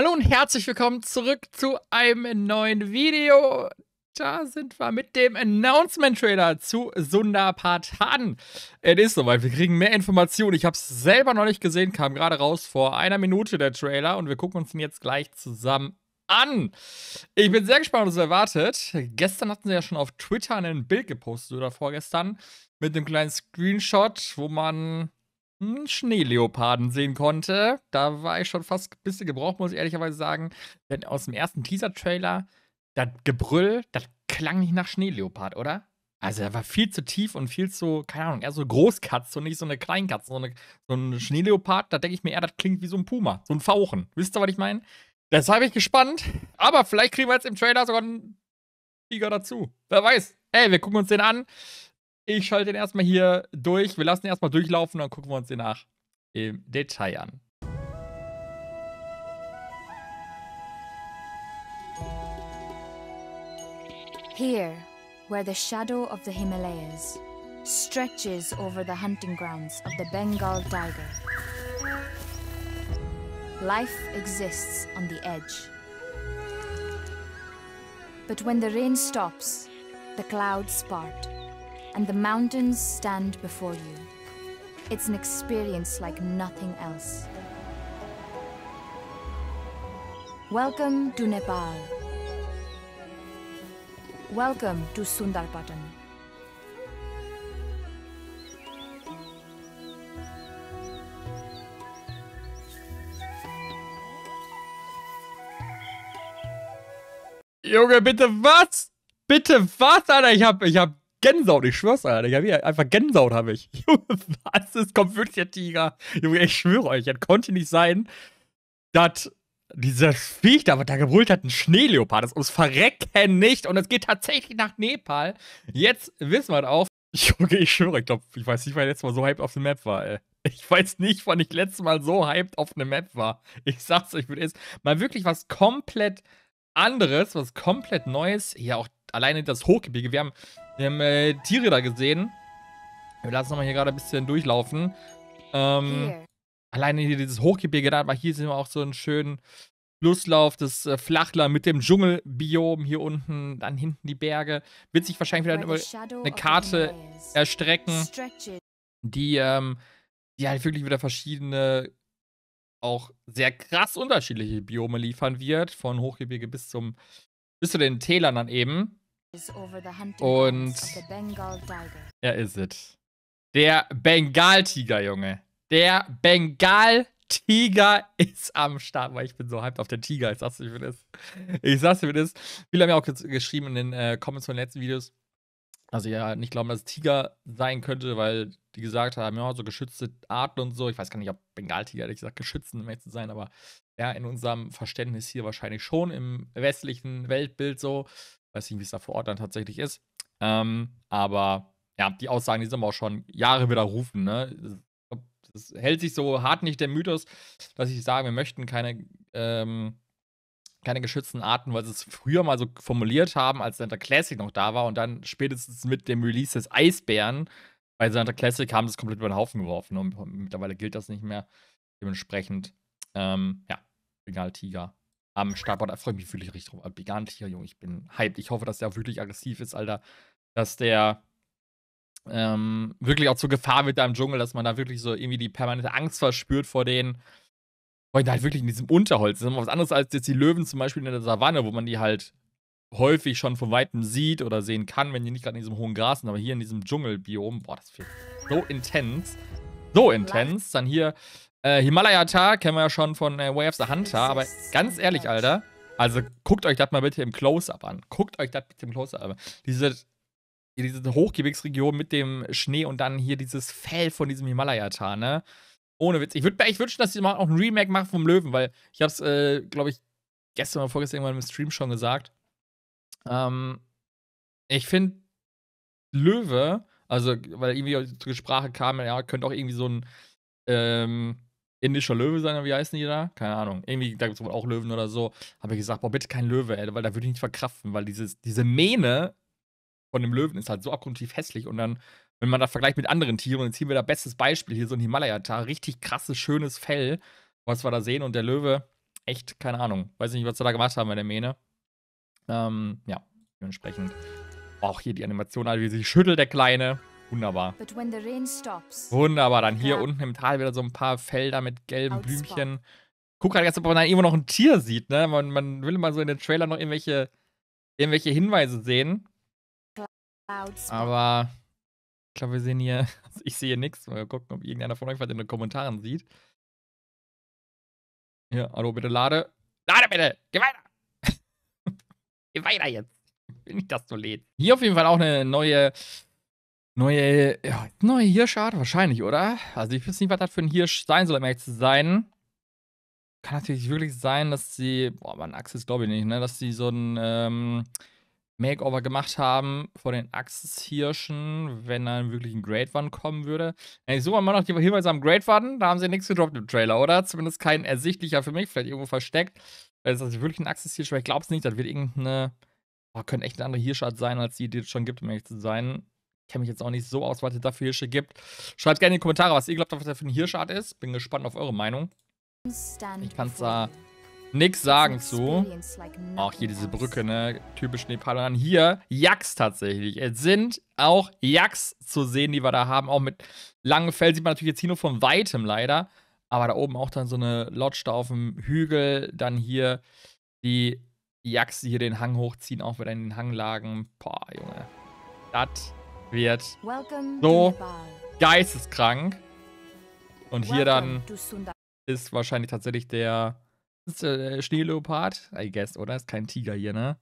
Hallo und herzlich willkommen zurück zu einem neuen Video. Da sind wir mit dem Announcement-Trailer zu Sundapatan. Es ist soweit, wir kriegen mehr Informationen. Ich habe es selber noch nicht gesehen, kam gerade raus vor einer Minute der Trailer und wir gucken uns ihn jetzt gleich zusammen an. Ich bin sehr gespannt, was ihr erwartet. Gestern hatten sie ja schon auf Twitter ein Bild gepostet oder vorgestern mit einem kleinen Screenshot, wo man Schneeleoparden sehen konnte. Da war ich schon fast ein bisschen gebraucht, muss ich ehrlicherweise sagen. Denn aus dem ersten Teaser-Trailer, das Gebrüll, das klang nicht nach Schneeleopard, oder? Also, er war viel zu tief und viel zu, keine Ahnung, eher so Großkatze und nicht so eine Kleinkatze. So, eine, so ein Schneeleopard, da denke ich mir eher, das klingt wie so ein Puma, so ein Fauchen. Wisst ihr, was ich meine? Deshalb bin ich gespannt. Aber vielleicht kriegen wir jetzt im Trailer sogar einen Tiger dazu. Wer weiß. Ey, wir gucken uns den an. Ich schalte den erstmal hier durch. Wir lassen ihn erstmal durchlaufen und dann gucken wir uns den nach im Detail an. Here, where the shadow of the Himalayas stretches over the hunting grounds of the Bengal tiger, life exists on the edge. But when the rain stops, the clouds part. and the mountains stand before you. It's an experience like nothing else. Welcome to Nepal. Welcome to Sundarpatan. Junge, bitte was? Bitte was, Alter? Ich hab, ich hab Gänsehaut, ich schwör's, Alter. Digga, wie, einfach Gänsehaut habe ich. Junge, was ist kommt wirklich der Tiger? Junge, ich schwöre euch, es konnte nicht sein, dass dieser Viech da, was da gebrüllt hat, ein Schneeleopard ist. Uns verrecken nicht und es geht tatsächlich nach Nepal. Jetzt wissen wir es auch. Junge, ich schwöre, ich glaube, ich weiß nicht, wann ich letztes Mal so hyped auf der Map war, ey. Ich weiß nicht, wann ich letztes Mal so hyped auf eine Map war. Ich sag's euch, ich würde jetzt mal wirklich was komplett anderes, was komplett Neues. Ja, auch alleine das Hochgebirge. Wir haben, wir haben äh, Tiere da gesehen. Wir lassen nochmal hier gerade ein bisschen durchlaufen. Ähm, hier. Alleine hier dieses Hochgebirge, da hier sehen wir auch so einen schönen Flusslauf, das äh, Flachland mit dem Dschungelbiom hier unten, dann hinten die Berge. Wird sich wahrscheinlich wieder eine, eine Karte erstrecken, die, ähm, die halt wirklich wieder verschiedene, auch sehr krass unterschiedliche Biome liefern wird, von Hochgebirge bis zum bis zu den Tälern dann eben. Und er ist es. Der Bengal-Tiger, Junge. Der Bengal-Tiger ist am Start, weil ich bin so hyped auf den Tiger. Ich sag's dir, wie das. Ich sag's dir, wie das. Viele haben ja auch geschrieben in den äh, Comments von den letzten Videos, dass sie ja, nicht glauben, dass es Tiger sein könnte, weil die gesagt haben, ja, so geschützte Arten und so. Ich weiß gar nicht, ob Bengal-Tiger, ehrlich gesagt geschützt um zu sein, aber ja, in unserem Verständnis hier wahrscheinlich schon im westlichen Weltbild so. Weiß nicht, wie es da vor Ort dann tatsächlich ist. Ähm, aber ja, die Aussagen, die sind wir auch schon Jahre wieder rufen. Ne? Das hält sich so hart nicht der Mythos, dass ich sage, wir möchten keine, ähm, keine geschützten Arten, weil sie es früher mal so formuliert haben, als Santa Classic noch da war und dann spätestens mit dem Release des Eisbären bei Santa Classic haben sie es komplett über den Haufen geworfen und mittlerweile gilt das nicht mehr. Dementsprechend, ähm, ja, Bengal-Tiger Am Startboard, da freue ich mich wirklich richtig drauf. Also, Bengal-Tiger, Junge, ich bin hyped. Ich hoffe, dass der auch wirklich aggressiv ist, Alter. Dass der ähm, wirklich auch zur Gefahr wird da im Dschungel, dass man da wirklich so irgendwie die permanente Angst verspürt vor denen. Weil die halt wirklich in diesem Unterholz. Das ist immer was anderes als jetzt die Löwen zum Beispiel in der Savanne, wo man die halt häufig schon von weitem sieht oder sehen kann, wenn die nicht gerade in diesem hohen Gras sind, aber hier in diesem Dschungelbiom, boah, das wird so intens. So intens. Dann hier äh, Himalaya Tar kennen wir ja schon von äh, Way of the Hunter, aber ganz ehrlich, Alter, also guckt euch das mal bitte im Close-Up an. Guckt euch das bitte im Close-Up an. Diese, diese Hochgebirgsregion mit dem Schnee und dann hier dieses Fell von diesem Himalaya Tar, ne? Ohne Witz. Ich würde mir echt wünschen, dass sie mal auch ein Remake machen vom Löwen, weil ich hab's, äh, glaube ich, gestern oder vorgestern irgendwann im Stream schon gesagt. Ähm, ich finde Löwe, also weil irgendwie die Sprache kam, ja, könnte auch irgendwie so ein ähm, indischer Löwe sein, wie heißen die da? Keine Ahnung. Irgendwie, da gibt es auch Löwen oder so. Habe ich gesagt, boah, bitte kein Löwe, ey, weil da würde ich nicht verkraften, weil dieses, diese Mähne von dem Löwen ist halt so abgrundtief hässlich und dann, wenn man das vergleicht mit anderen Tieren, jetzt ziehen wir da bestes Beispiel, hier so ein Himalaya-Tar, richtig krasses, schönes Fell, was wir da sehen und der Löwe, echt, keine Ahnung. Weiß nicht, was sie da gemacht haben bei der Mähne. Ähm, ja, dementsprechend. Auch hier die Animation, also wie sich schüttelt, der Kleine. Wunderbar. Wunderbar. Dann hier unten im Tal wieder so ein paar Felder mit gelben Blümchen. Guck gerade, halt jetzt, ob man da irgendwo noch ein Tier sieht, ne? Man, man will immer so in den Trailern noch irgendwelche, irgendwelche Hinweise sehen. Aber ich glaube, wir sehen hier, ich sehe nichts. Mal gucken, ob irgendeiner von euch was in den Kommentaren sieht. Ja, hallo, bitte lade. Lade bitte! Geh weiter! Geh weiter jetzt! Bin Ich das so lädt. Hier auf jeden Fall auch eine neue Neue, ja, neue Hirschart wahrscheinlich, oder? Also ich weiß nicht, was das für ein Hirsch sein soll, um ehrlich zu sein. Kann natürlich wirklich sein, dass sie, boah, aber ein Axis glaube ich nicht, ne, dass sie so ein ähm, Makeover gemacht haben vor den Axis-Hirschen, wenn dann wirklich ein Great One kommen würde. Ich suche mal noch die Hinweise am Great One, da haben sie nichts gedroppt im Trailer, oder? Zumindest kein ersichtlicher für mich, vielleicht irgendwo versteckt. Ist das wirklich ein Axis-Hirsch? Ich glaube es nicht, das wird irgendeine, boah, könnte echt eine andere Hirschart sein, als die, die es schon gibt, um ehrlich zu sein kenne mich jetzt auch nicht so aus, was es da für Hirsche gibt. Schreibt gerne in die Kommentare, was ihr glaubt, was da für eine Hirschart ist. Bin gespannt auf eure Meinung. Ich kann es da nichts sagen zu. Auch hier diese Brücke, ne? Typisch Nepal. hier Yaks tatsächlich. Es sind auch Yaks zu sehen, die wir da haben. Auch mit langem Fell sieht man natürlich jetzt hier nur von Weitem leider. Aber da oben auch dann so eine Lodge da auf dem Hügel. Dann hier die Yaks, die hier den Hang hochziehen, auch wieder in den Hang lagen. Boah, Junge. Das wird so geisteskrank. Und hier dann ist wahrscheinlich tatsächlich äh, der, Schneeleopard, I guess, oder? Ist kein Tiger hier, ne?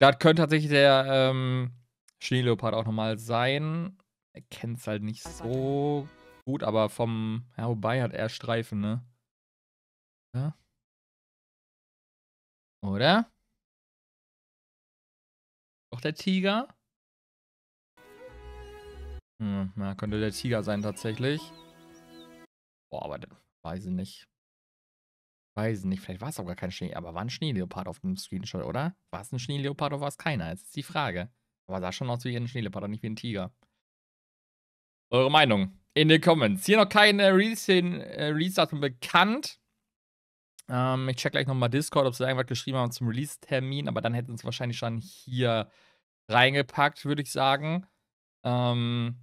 Das könnte tatsächlich der ähm, Schneeleopard auch nochmal sein. Er kennt es halt nicht so gut, aber vom. Ja, wobei hat er Streifen, ne? Ja. Oder? Doch der Tiger? Hm, na, könnte der Tiger sein tatsächlich. Boah, aber weiß ich nicht. Weiß ich nicht, vielleicht war es auch gar kein Schnee, aber war ein Schneeleopard auf dem Screenshot, oder? War es ein Schneeleopard oder war es keiner? Jetzt ist die Frage. Aber sah schon aus wie ein Schneeleopard und nicht wie ein Tiger. Eure Meinung in den Comments. Hier noch kein äh, äh, Release-Datum bekannt. Ähm, ich check gleich nochmal Discord, ob sie da irgendwas geschrieben haben zum Release-Termin, aber dann hätten sie es wahrscheinlich schon hier reingepackt, würde ich sagen. Ähm,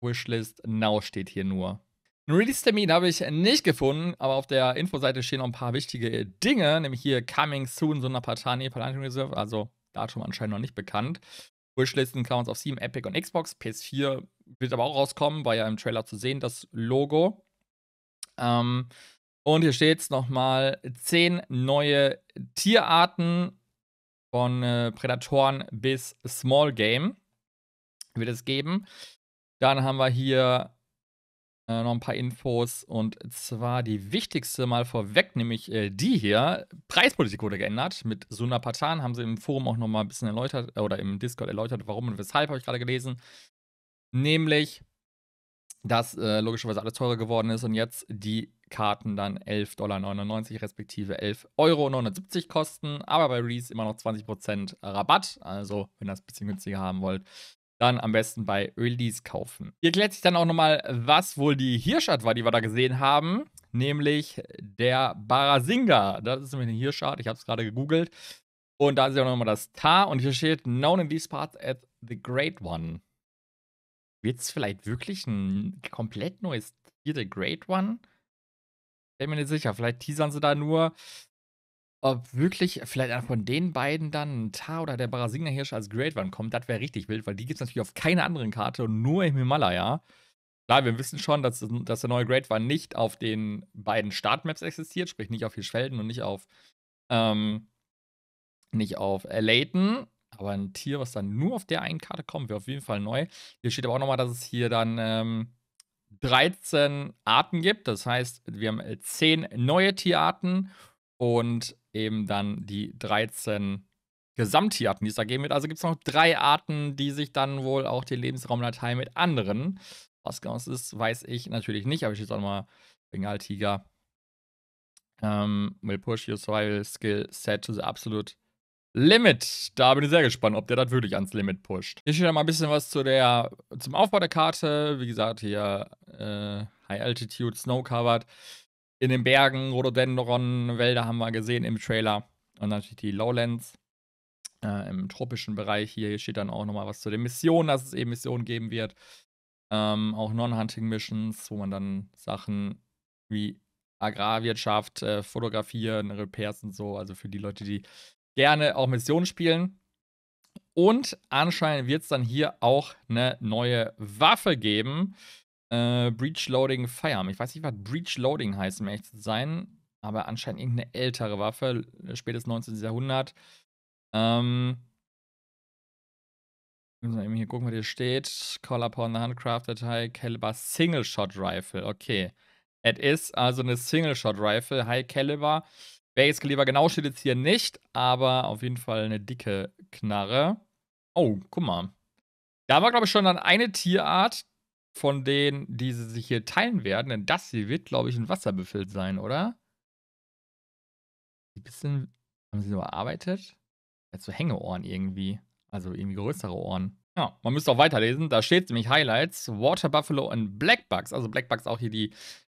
Wishlist Now steht hier nur. Einen Release-Termin habe ich nicht gefunden, aber auf der Infoseite stehen noch ein paar wichtige Dinge, nämlich hier Coming Soon, so Sunapatani, Partani Reserve, also Datum anscheinend noch nicht bekannt. Wishlisten kann man auf Steam, Epic und Xbox. PS4 wird aber auch rauskommen, war ja im Trailer zu sehen, das Logo. Ähm, und hier steht es nochmal: 10 neue Tierarten von äh, Prädatoren bis Small Game wird es geben. Dann haben wir hier äh, noch ein paar Infos und zwar die wichtigste mal vorweg, nämlich äh, die hier. Preispolitik wurde geändert mit Suna Patan, haben sie im Forum auch nochmal ein bisschen erläutert äh, oder im Discord erläutert, warum und weshalb, habe ich gerade gelesen. Nämlich, dass äh, logischerweise alles teurer geworden ist und jetzt die Karten dann 11,99 Dollar respektive 11,79 Euro kosten, aber bei Reese immer noch 20% Rabatt. Also, wenn ihr das ein bisschen günstiger haben wollt, dann am besten bei Release kaufen. Hier klärt sich dann auch nochmal, was wohl die Hirschart war, die wir da gesehen haben, nämlich der Barasinga. Das ist nämlich eine Hirschart, ich habe es gerade gegoogelt. Und da ist ja auch nochmal das Tar und hier steht Known in these parts as the Great One. Wird es vielleicht wirklich ein komplett neues Tier, the Great One? Ich Bin mir nicht sicher. Vielleicht teasern sie da nur ob wirklich vielleicht einer von den beiden dann, ein Ta oder der Barasingner Hirsch als Great One kommt, das wäre richtig wild, weil die gibt es natürlich auf keiner anderen Karte und nur im Himalaya. Klar, wir wissen schon, dass, dass der neue Great One nicht auf den beiden Startmaps existiert, sprich nicht auf Hirschfelden und nicht auf, ähm, nicht auf Leighton. Aber ein Tier, was dann nur auf der einen Karte kommt, wäre auf jeden Fall neu. Hier steht aber auch nochmal, dass es hier dann ähm, 13 Arten gibt. Das heißt, wir haben 10 äh, neue Tierarten und eben dann die 13 Gesamttierarten, die es da geben wird. Also gibt es noch drei Arten, die sich dann wohl auch den Lebensraum Latein mit anderen. Was genau es ist, weiß ich natürlich nicht, aber ich jetzt auch mal Bengaltiger. Halt um, ähm, will push your survival skill set to the absolute Limit. Da bin ich sehr gespannt, ob der das wirklich ans Limit pusht. Hier steht mal ein bisschen was zu der, zum Aufbau der Karte. Wie gesagt, hier äh, High Altitude, Snow Covered in den Bergen, Rhododendron, Wälder haben wir gesehen im Trailer. Und natürlich die Lowlands äh, im tropischen Bereich. Hier steht dann auch nochmal was zu den Missionen, dass es eben Missionen geben wird. Ähm, auch Non-Hunting-Missions, wo man dann Sachen wie Agrarwirtschaft, äh, Fotografieren, Repairs und so, also für die Leute, die gerne auch Missionen spielen. Und anscheinend wird es dann hier auch eine neue Waffe geben. Äh, Breach Loading Firearm. Ich weiß nicht, was Breach Loading heißt, um ehrlich zu sein, aber anscheinend irgendeine ältere Waffe, äh, spätes 19. Jahrhundert. Ähm. Müssen wir eben hier gucken, was hier steht. Call upon the handcrafted High Caliber Single Shot Rifle. Okay. It is also eine Single Shot Rifle, High Caliber. Base Caliber genau steht jetzt hier nicht, aber auf jeden Fall eine dicke Knarre. Oh, guck mal. Da haben wir, glaube ich, schon dann eine Tierart, von denen, die sie sich hier teilen werden, denn das hier wird, glaube ich, ein Wasserbefüllt sein, oder? Ein bisschen haben sie so überarbeitet. Jetzt so Hängeohren irgendwie. Also irgendwie größere Ohren. Ja, man müsste auch weiterlesen. Da steht nämlich Highlights: Water Buffalo und Black Bucks. Also Black Bucks auch hier die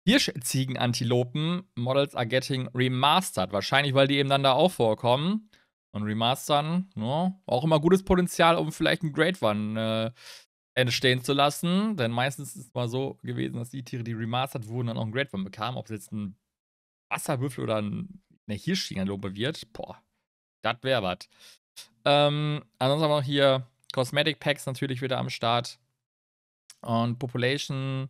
Hirschziegenantilopen. Models are getting remastered. Wahrscheinlich, weil die eben dann da auch vorkommen. Und remastern, ja, ne? auch immer gutes Potenzial, um vielleicht ein Great One äh, entstehen zu lassen. Denn meistens ist es mal so gewesen, dass die Tiere, die remastert wurden, dann auch ein Great One bekamen. Ob es jetzt ein Wasserwürfel oder eine Hirschschingerlobe wird, boah, das wäre was. Ähm, ansonsten haben wir noch hier Cosmetic Packs natürlich wieder am Start. Und Population.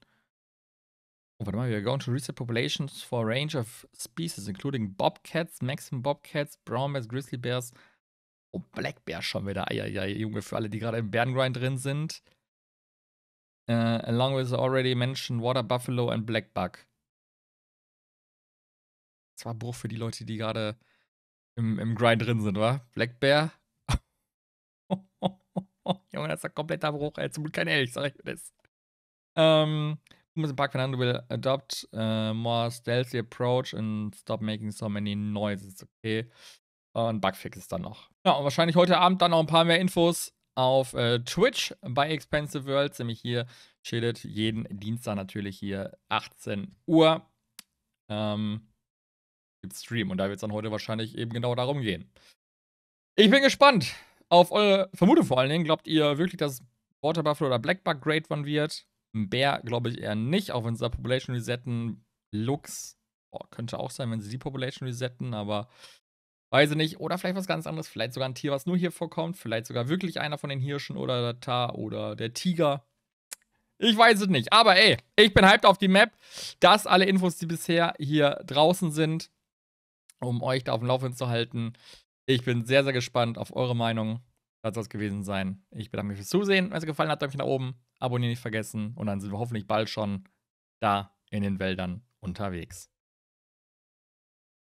Oh, warte mal, wir going to reset populations for a range of species, including Bobcats, Maxim Bobcats, Brown Bears, Grizzly Bears, Oh, Black Bears schon wieder. Eieiei, Junge, für alle, die gerade im Bärengrind drin sind. Uh, along with the already mentioned Water Buffalo and Black Buck. Das war Bruch für die Leute, die gerade im, im Grind drin sind, wa? Black Bear. Junge, das ist ein kompletter Bruch, ey. Zum Glück kein Elch, sag ich das. Ähm, um, Park Fernando will adopt a äh, more stealthy approach and stop making so many noises, okay? Und Bugfix ist dann noch. Ja, und wahrscheinlich heute Abend dann noch ein paar mehr Infos auf äh, Twitch bei Expensive World, nämlich hier chillet jeden Dienstag natürlich hier 18 Uhr. Ähm, gibt Stream und da wird es dann heute wahrscheinlich eben genau darum gehen. Ich bin gespannt auf eure Vermutung vor allen Dingen. Glaubt ihr wirklich, dass Water Buffalo oder Blackbug Great One wird? Ein Bär glaube ich eher nicht, auch wenn sie da Population resetten. Lux könnte auch sein, wenn sie die Population resetten, aber Weiß ich nicht. Oder vielleicht was ganz anderes. Vielleicht sogar ein Tier, was nur hier vorkommt. Vielleicht sogar wirklich einer von den Hirschen oder der Tar oder der Tiger. Ich weiß es nicht. Aber ey, ich bin hyped auf die Map. Das alle Infos, die bisher hier draußen sind, um euch da auf dem Laufenden zu halten. Ich bin sehr, sehr gespannt auf eure Meinung. Das soll es gewesen sein. Ich bedanke mich fürs Zusehen. Wenn es gefallen hat, Däumchen nach oben. Abonnieren nicht vergessen. Und dann sind wir hoffentlich bald schon da in den Wäldern unterwegs.